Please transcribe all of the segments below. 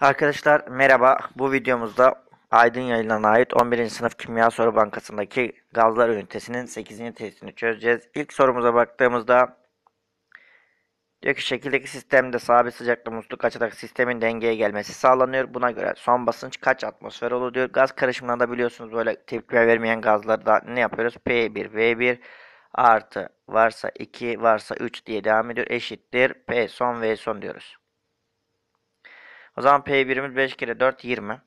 Arkadaşlar merhaba. Bu videomuzda Aydın Yayınlarına ait 11. sınıf kimya soru bankasındaki gazlar ünitesinin 8. testini çözeceğiz. İlk sorumuza baktığımızda diyor ki şekildeki sistemde sabit sıcaklık musluk açarak sistemin dengeye gelmesi sağlanıyor. Buna göre son basınç kaç atmosfer olur diyor. Gaz karışımlarında biliyorsunuz böyle tepkime vermeyen gazlarda ne yapıyoruz? P1, V1 artı varsa 2 varsa 3 diye devam ediyor. Eşittir P son V son diyoruz. O zaman P1'imiz 5 kere 4 20.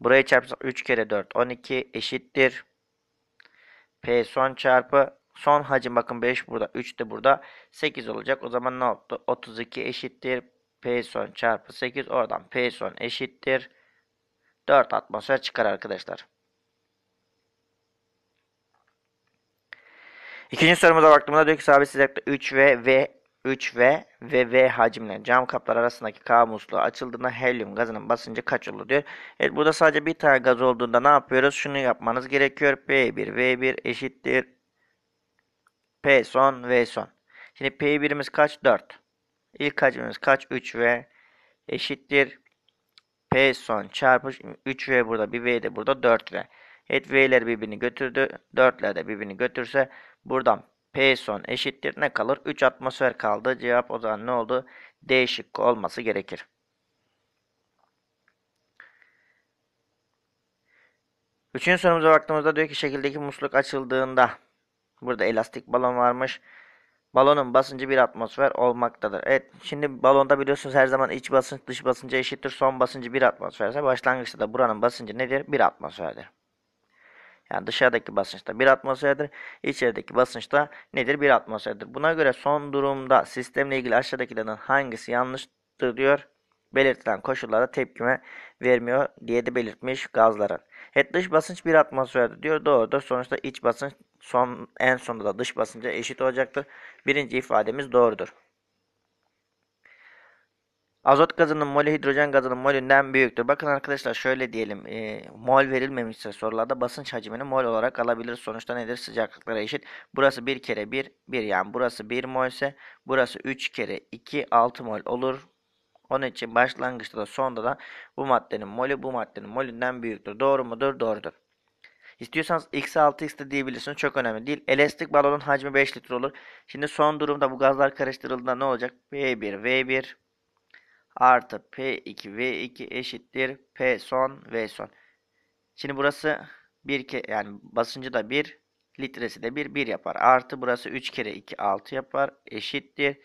Buraya çarpsak 3 kere 4 12 eşittir. P son çarpı son hacim bakın 5 burada 3 de burada 8 olacak. O zaman ne oldu? 32 eşittir. P son çarpı 8 oradan P son eşittir. 4 atmosfer çıkar arkadaşlar. İkinci sorumuza baktığımda diyor ki sabit sıcaklıkta 3 ve V 3 V ve V hacimli cam kaplar arasındaki K musluğu açıldığında helyum gazının basıncı kaç olur diyor. Evet burada sadece bir tane gaz olduğunda ne yapıyoruz? Şunu yapmanız gerekiyor. P1 V1 eşittir P son V son. Şimdi P1'imiz kaç? 4. İlk hacimimiz kaç? 3 V eşittir P son çarpı 3 V burada bir V de burada 4 V. Evet V'ler birbirini götürdü. 4'ler de birbirini götürse buradan P son eşittir. Ne kalır? 3 atmosfer kaldı. Cevap o zaman ne oldu? D şıkkı olması gerekir. Üçüncü sorumuza baktığımızda diyor ki şekildeki musluk açıldığında burada elastik balon varmış. Balonun basıncı bir atmosfer olmaktadır. Evet şimdi balonda biliyorsunuz her zaman iç basınç dış basıncı eşittir. Son basıncı bir atmosferse başlangıçta da buranın basıncı nedir? Bir atmosferdir. Yani dışarıdaki basınçta bir atmosferdir. İçerideki basınçta nedir? Bir atmosferdir. Buna göre son durumda sistemle ilgili aşağıdakilerden hangisi yanlıştır diyor. Belirtilen koşullarda tepkime vermiyor diye de belirtmiş gazların. Evet dış basınç bir atmosferdir diyor. Doğrudur. Sonuçta iç basınç son en sonunda da dış basınca eşit olacaktır. Birinci ifademiz doğrudur. Azot gazının molü hidrojen gazının molünden büyüktür. Bakın arkadaşlar şöyle diyelim. E, mol verilmemişse sorularda basınç hacmini mol olarak alabilir. Sonuçta nedir? Sıcaklıklara eşit. Burası 1 kere 1, 1 yani burası 1 mol ise burası 3 kere 2, 6 mol olur. Onun için başlangıçta da sonda da bu maddenin molü bu maddenin molünden büyüktür. Doğru mudur? Doğrudur. İstiyorsanız x6 x de diyebilirsiniz. Çok önemli değil. Elastik balonun hacmi 5 litre olur. Şimdi son durumda bu gazlar karıştırıldığında ne olacak? V1, V1, artı P2 V2 eşittir P son V son. Şimdi burası 1 kere yani basıncı da 1 litresi de 1 1 yapar. Artı burası 3 kere 2 6 yapar eşittir.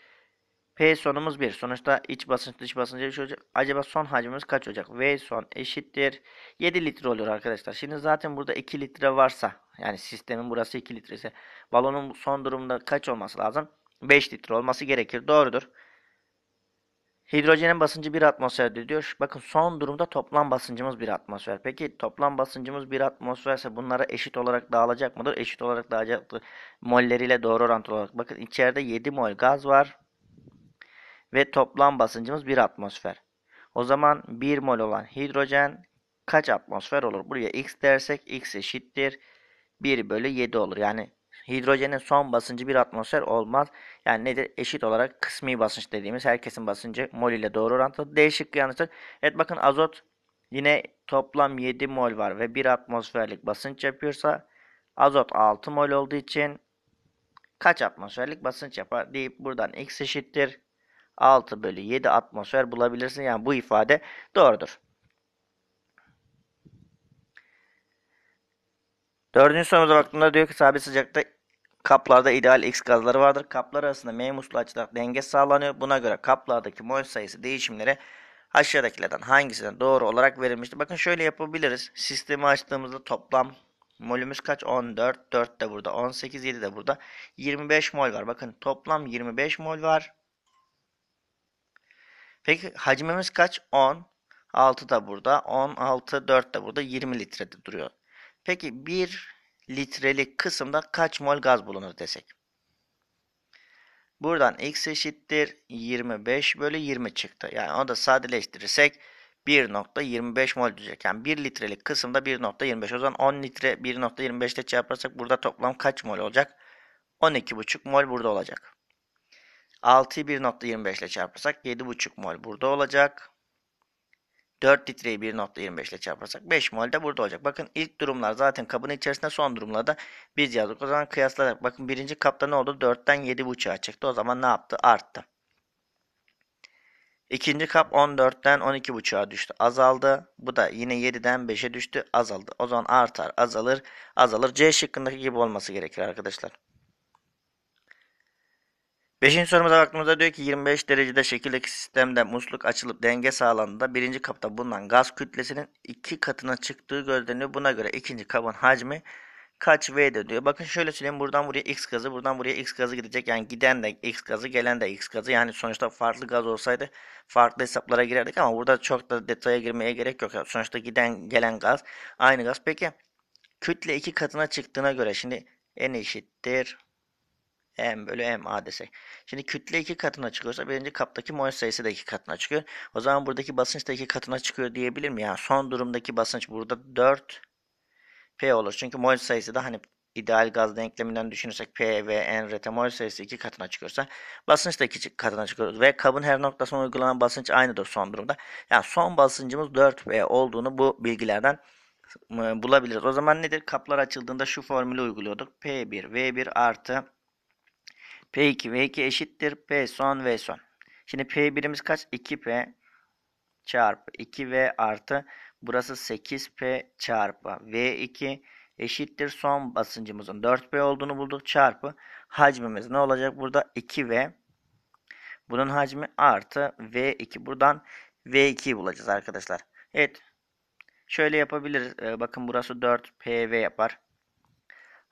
P sonumuz 1. Sonuçta iç basınç dış basınca olacak. Acaba son hacmimiz kaç olacak? V son eşittir. 7 litre oluyor arkadaşlar. Şimdi zaten burada 2 litre varsa yani sistemin burası 2 litresi. Balonun son durumda kaç olması lazım? 5 litre olması gerekir. Doğrudur. Hidrojenin basıncı 1 atmosferdir diyor. Bakın son durumda toplam basıncımız 1 atmosfer. Peki toplam basıncımız 1 atmosferse bunlara eşit olarak dağılacak mıdır? Eşit olarak dağılacaktır. Molleriyle doğru orantılı olarak. Bakın içeride 7 mol gaz var. Ve toplam basıncımız 1 atmosfer. O zaman 1 mol olan hidrojen kaç atmosfer olur? Buraya x dersek x eşittir. 1 bölü 7 olur. Yani Hidrojenin son basıncı bir atmosfer olmaz. Yani nedir? Eşit olarak kısmi basınç dediğimiz herkesin basıncı mol ile doğru orantılı. D şıkkı Evet bakın azot yine toplam 7 mol var ve bir atmosferlik basınç yapıyorsa azot 6 mol olduğu için kaç atmosferlik basınç yapar deyip buradan x eşittir 6 bölü 7 atmosfer bulabilirsin. Yani bu ifade doğrudur. Dördüncü sorumuza baktığımda diyor ki sabit sıcaklıkta Kaplarda ideal X gazları vardır. Kaplar arasında M muslu açılarak denge sağlanıyor. Buna göre kaplardaki mol sayısı değişimleri aşağıdakilerden hangisinden doğru olarak verilmiştir? Bakın şöyle yapabiliriz. Sistemi açtığımızda toplam molümüz kaç? 14. 4 de burada. 18. 7 de burada. 25 mol var. Bakın toplam 25 mol var. Peki hacmimiz kaç? 10. 6 da burada. 16. 4 de burada. 20 litrede duruyor. Peki 1 litrelik kısımda kaç mol gaz bulunur desek. Buradan x eşittir 25 bölü 20 çıktı. Yani onu da sadeleştirirsek 1.25 mol diyecek. Yani 1 litrelik kısımda 1.25. O zaman 10 litre 1.25 ile çarparsak burada toplam kaç mol olacak? 12.5 mol burada olacak. 6'yı 1.25 ile çarparsak 7.5 mol burada olacak. 4 litreyi 1.25 ile çarparsak 5 mol de burada olacak. Bakın ilk durumlar zaten kabın içerisinde son durumlarda biz yazdık. O zaman kıyaslayarak Bakın birinci kapta ne oldu? 4'ten 7.5'a çıktı. O zaman ne yaptı? Arttı. İkinci kap 14'ten 12.5'a düştü. Azaldı. Bu da yine 7'den 5'e düştü. Azaldı. O zaman artar, azalır, azalır. C şıkkındaki gibi olması gerekir arkadaşlar. Beşinci sorumuz aklımızda diyor ki 25 derecede şekildeki sistemde musluk açılıp denge sağlandığında birinci kapta bulunan gaz kütlesinin iki katına çıktığı gözleniyor. Buna göre ikinci kabın hacmi kaç V'dir diyor. Bakın şöyle söyleyeyim buradan buraya X gazı buradan buraya X gazı gidecek. Yani giden de X gazı gelen de X gazı. Yani sonuçta farklı gaz olsaydı farklı hesaplara girerdik ama burada çok da detaya girmeye gerek yok. yani Sonuçta giden gelen gaz aynı gaz. Peki kütle iki katına çıktığına göre şimdi en eşittir m bölü m a desek. Şimdi kütle iki katına çıkıyorsa birinci kaptaki mol sayısı da iki katına çıkıyor. O zaman buradaki basınç da iki katına çıkıyor diyebilir miyim? Yani son durumdaki basınç burada 4 P olur. Çünkü mol sayısı da hani ideal gaz denkleminden düşünürsek P ve N RT mol sayısı iki katına çıkıyorsa basınç da iki katına çıkıyor Ve kabın her noktasına uygulanan basınç aynıdır son durumda. Yani son basıncımız 4 P olduğunu bu bilgilerden ıı, bulabiliriz. O zaman nedir? Kaplar açıldığında şu formülü uyguluyorduk. P1 V1 artı P2 V2 eşittir P son V son. Şimdi P birimiz kaç? 2P çarpı 2V artı burası 8P çarpı V2 eşittir son basıncımızın 4P olduğunu bulduk çarpı hacmimiz ne olacak? Burada 2V bunun hacmi artı V2 buradan V2'yi bulacağız arkadaşlar. Evet şöyle yapabiliriz. Ee, bakın burası 4PV yapar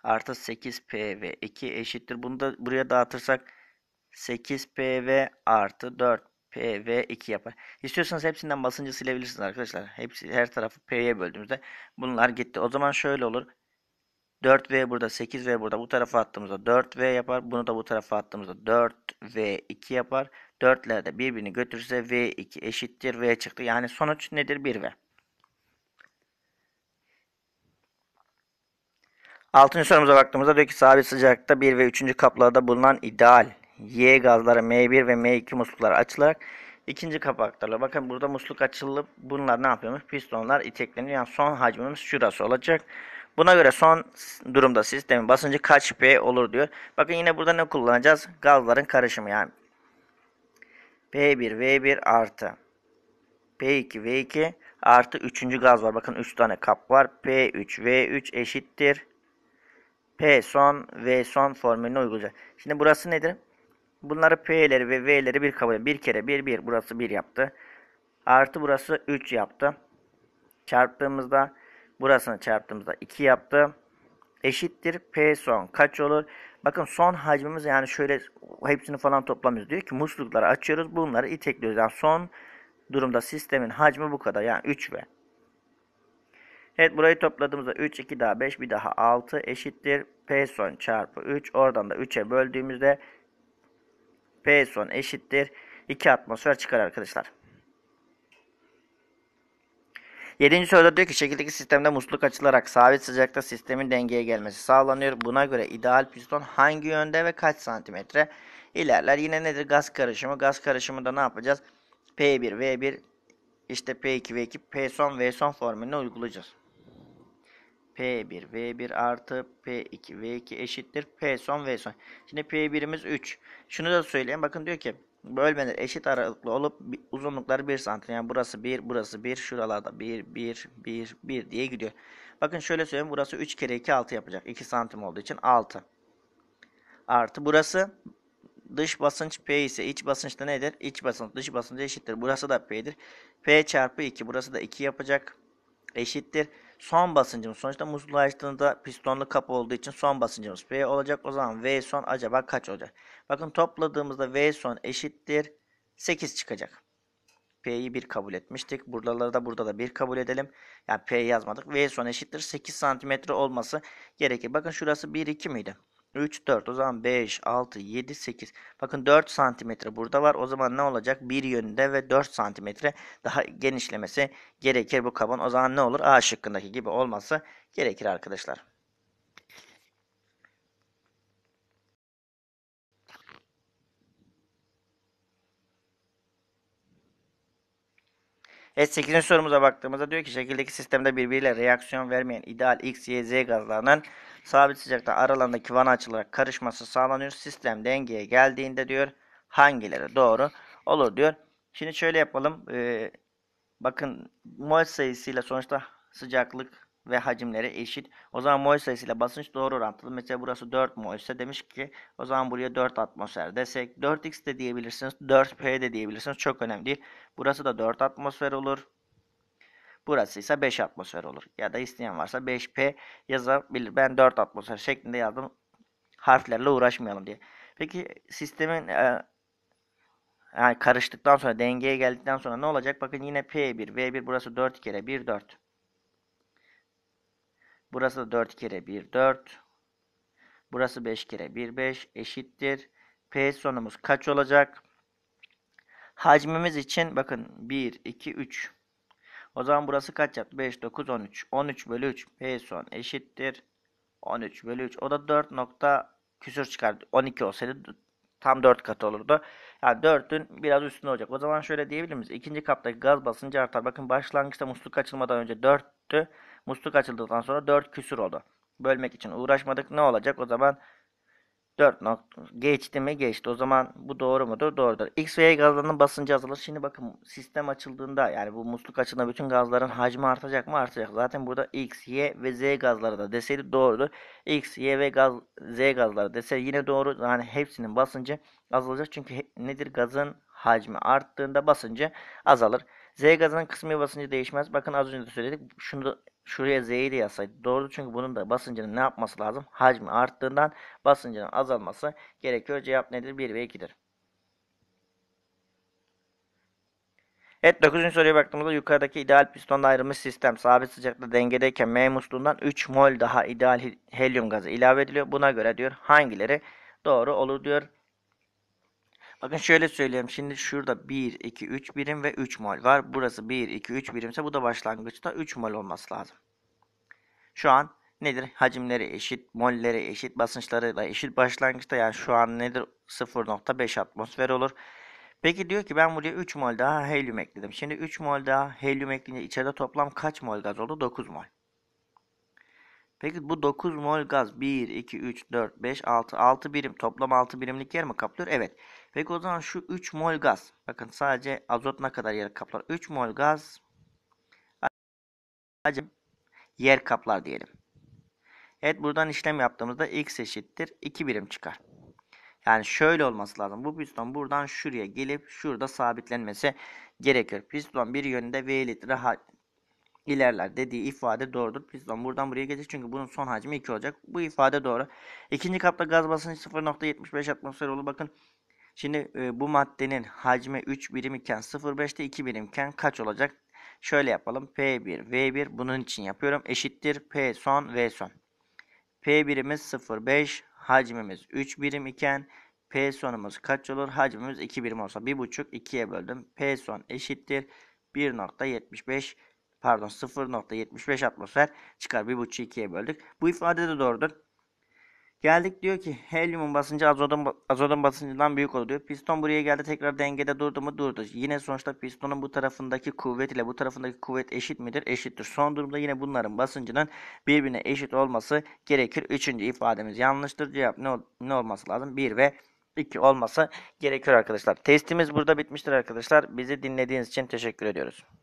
artı 8pv 2 eşittir. Bunu da buraya dağıtırsak 8pv artı 4pv 2 yapar. İstiyorsanız hepsinden basıncı silebilirsiniz arkadaşlar. Hepsi her tarafı p'ye böldüğümüzde bunlar gitti. O zaman şöyle olur. 4v burada 8v burada bu tarafa attığımızda 4v yapar. Bunu da bu tarafa attığımızda 4v2 yapar. 4'ler de birbirini götürse v2 eşittir v çıktı. Yani sonuç nedir? 1v. Altıncı sorumuza baktığımızda diyor ki sabit sıcaklıkta 1 ve 3. kaplarda bulunan ideal Y gazları M1 ve M2 muslukları açılarak ikinci kapı aktarılıyor. Bakın burada musluk açılıp bunlar ne yapıyormuş? Pistonlar itekleniyor. Yani son hacmimiz şurası olacak. Buna göre son durumda sistemin basıncı kaç P olur diyor. Bakın yine burada ne kullanacağız? Gazların karışımı yani. P1 V1 artı P2 V2 artı 3. gaz var. Bakın 3 tane kap var. P3 V3 eşittir P son V son formülünü uygulayacağız. Şimdi burası nedir? Bunları P'leri ve V'leri bir kabul edelim. Bir kere 1 1 burası 1 yaptı. Artı burası 3 yaptı. Çarptığımızda burasını çarptığımızda 2 yaptı. Eşittir P son kaç olur? Bakın son hacmimiz yani şöyle hepsini falan toplamıyoruz. Diyor ki muslukları açıyoruz bunları itekliyoruz. Yani son durumda sistemin hacmi bu kadar. Yani 3 ve Evet burayı topladığımızda 3, 2 daha 5, bir daha 6 eşittir. P son çarpı 3. Oradan da 3'e böldüğümüzde P son eşittir. 2 atmosfer çıkar arkadaşlar. 7. soruda diyor ki şekildeki sistemde musluk açılarak sabit sıcakta sistemin dengeye gelmesi sağlanıyor. Buna göre ideal piston hangi yönde ve kaç santimetre ilerler? Yine nedir? Gaz karışımı. Gaz karışımında ne yapacağız? P1, V1, işte P2, V2, P son, V son formülünü uygulayacağız. P1 V1 artı P2 V2 eşittir P son V son. Şimdi P1'imiz 3. Şunu da söyleyeyim. Bakın diyor ki bölmeler eşit aralıklı olup uzunlukları 1 santim. Yani burası 1, burası 1, şuralarda 1, 1, 1, 1 diye gidiyor. Bakın şöyle söyleyeyim. Burası 3 kere 2 6 yapacak. 2 santim olduğu için 6. Artı burası dış basınç P ise iç basınç da nedir? İç basınç dış basınç eşittir. Burası da P'dir. P çarpı 2. Burası da 2 yapacak. Eşittir son basıncımız. Sonuçta musluğu açtığında pistonlu kapı olduğu için son basıncımız P olacak. O zaman V son acaba kaç olacak? Bakın topladığımızda V son eşittir 8 çıkacak. P'yi 1 kabul etmiştik. Buraları da burada da 1 kabul edelim. Yani P yazmadık. V son eşittir 8 santimetre olması gerekir. Bakın şurası 1 2 miydi? 3, 4. O zaman 5, 6, 7, 8. Bakın 4 santimetre burada var. O zaman ne olacak? Bir yönde ve 4 santimetre daha genişlemesi gerekir bu kabın. O zaman ne olur? A şıkkındaki gibi olması gerekir arkadaşlar. Evet 8. sorumuza baktığımızda diyor ki şekildeki sistemde birbiriyle reaksiyon vermeyen ideal X, Y, Z gazlarının sabit sıcakta aralarındaki vana açılarak karışması sağlanıyor. Sistem dengeye geldiğinde diyor hangileri doğru olur diyor. Şimdi şöyle yapalım. Ee, bakın mol sayısıyla sonuçta sıcaklık ve hacimleri eşit. O zaman mol sayısıyla basınç doğru orantılı. Mesela burası 4 mol ise demiş ki o zaman buraya 4 atmosfer desek 4x de diyebilirsiniz 4p de diyebilirsiniz çok önemli değil. Burası da 4 atmosfer olur. Burası ise 5 atmosfer olur. Ya da isteyen varsa 5p yazabilir. Ben 4 atmosfer şeklinde yazdım. Harflerle uğraşmayalım diye. Peki sistemin e, yani karıştıktan sonra dengeye geldikten sonra ne olacak? Bakın yine P1, V1 burası 4 kere 1, 4. Burası da 4 kere 1 4. Burası 5 kere 1 5 eşittir. P sonumuz kaç olacak? Hacmimiz için bakın 1 2 3. O zaman burası kaç yaptı? 5 9 13. 13 bölü 3 P son eşittir. 13 bölü 3. O da 4 nokta küsür çıkardı. 12 olsaydı tam 4 katı olurdu. Yani 4'ün biraz üstünde olacak. O zaman şöyle diyebilir miyiz? İkinci kaptaki gaz basıncı artar. Bakın başlangıçta musluk açılmadan önce 4'tü. Musluk açıldıktan sonra 4 küsür oldu. Bölmek için uğraşmadık. Ne olacak? O zaman 4 nokta geçti mi geçti. O zaman bu doğru mudur? Doğrudur. X ve Y gazlarının basıncı azalır. Şimdi bakın sistem açıldığında yani bu musluk açıldığında bütün gazların hacmi artacak mı? Artacak. Zaten burada X, Y ve Z gazları da deseydi doğrudur. X, Y ve gaz, Z gazları deseydi yine doğru. Yani hepsinin basıncı azalacak. Çünkü nedir? Gazın hacmi arttığında basıncı azalır. Z gazının kısmi basıncı değişmez. Bakın az önce de söyledik. Şunu da şuraya z'yi de yazsaydı doğru çünkü bunun da basıncının ne yapması lazım? Hacmi arttığından basıncının azalması gerekiyor. Cevap nedir? 1 ve 2'dir. Evet 9. soruya baktığımızda yukarıdaki ideal pistonda ayrılmış sistem sabit sıcakta dengedeyken M musluğundan 3 mol daha ideal helyum gazı ilave ediliyor. Buna göre diyor hangileri doğru olur diyor. Bakın şöyle söyleyeyim. Şimdi şurada 1, 2, 3 birim ve 3 mol var. Burası 1, 2, 3 birimse bu da başlangıçta 3 mol olması lazım. Şu an nedir? Hacimleri eşit, molleri eşit, basınçları da eşit başlangıçta. Yani şu an nedir? 0.5 atmosfer olur. Peki diyor ki ben buraya 3 mol daha helyum ekledim. Şimdi 3 mol daha helyum ekleyince içeride toplam kaç mol gaz oldu? 9 mol. Peki bu 9 mol gaz 1, 2, 3, 4, 5, 6, 6 birim. Toplam 6 birimlik yer mi kaplıyor? Evet. Peki o zaman şu 3 mol gaz. Bakın sadece azot ne kadar yer kaplar? 3 mol gaz sadece yer kaplar diyelim. Evet buradan işlem yaptığımızda x eşittir 2 birim çıkar. Yani şöyle olması lazım. Bu piston buradan şuraya gelip şurada sabitlenmesi gerekir. Piston bir yönde V litre ilerler dediği ifade doğrudur. Piston buradan buraya gelecek çünkü bunun son hacmi 2 olacak. Bu ifade doğru. İkinci kapta gaz basıncı 0.75 atmosfer olur. Bakın Şimdi e, bu maddenin hacmi 3 birim iken 0,5'te 2 birim iken kaç olacak? Şöyle yapalım. P1, V1 bunun için yapıyorum. Eşittir P son, V son. P birimiz 0,5, hacmimiz 3 birim iken P sonumuz kaç olur? Hacmimiz 2 birim olsa 1,5 2'ye böldüm. P son eşittir 1.75 pardon 0.75 atmosfer çıkar. 1.5'ü 2'ye böldük. Bu ifade de doğrudur. Geldik diyor ki helyumun basıncı azotun, azotun basıncından büyük olur diyor. Piston buraya geldi tekrar dengede durdu mu durdu. Yine sonuçta pistonun bu tarafındaki kuvvet ile bu tarafındaki kuvvet eşit midir? Eşittir. Son durumda yine bunların basıncının birbirine eşit olması gerekir. Üçüncü ifademiz yanlıştır. Cevap ne, ol ne olması lazım? 1 ve 2 olması gerekiyor arkadaşlar. Testimiz burada bitmiştir arkadaşlar. Bizi dinlediğiniz için teşekkür ediyoruz.